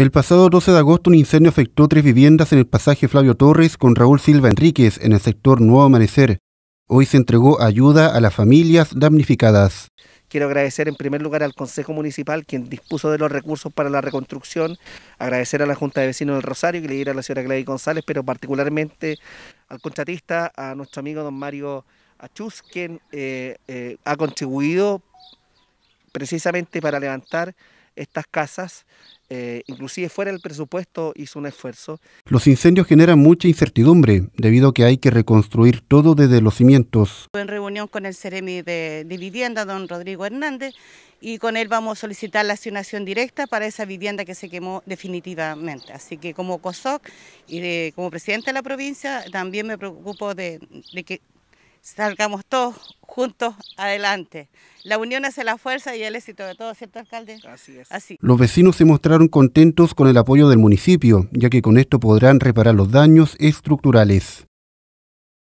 El pasado 12 de agosto un incendio afectó tres viviendas en el pasaje Flavio Torres con Raúl Silva Enríquez en el sector Nuevo Amanecer. Hoy se entregó ayuda a las familias damnificadas. Quiero agradecer en primer lugar al Consejo Municipal, quien dispuso de los recursos para la reconstrucción, agradecer a la Junta de Vecinos del Rosario, que le a la señora Gladys González, pero particularmente al contratista, a nuestro amigo don Mario Achuz, quien eh, eh, ha contribuido precisamente para levantar estas casas, eh, inclusive fuera del presupuesto hizo un esfuerzo. Los incendios generan mucha incertidumbre debido a que hay que reconstruir todo desde los cimientos. En reunión con el Ceremi de, Vivienda, don Rodrigo Hernández, y con él vamos a solicitar la asignación directa para esa vivienda que se quemó definitivamente. Así que como COSOC y como presidente de la provincia también me preocupo de, de que salgamos todos juntos adelante. La unión hace la fuerza y el éxito de todo, ¿cierto, alcalde? Así es. Así. Los vecinos se mostraron contentos con el apoyo del municipio, ya que con esto podrán reparar los daños estructurales.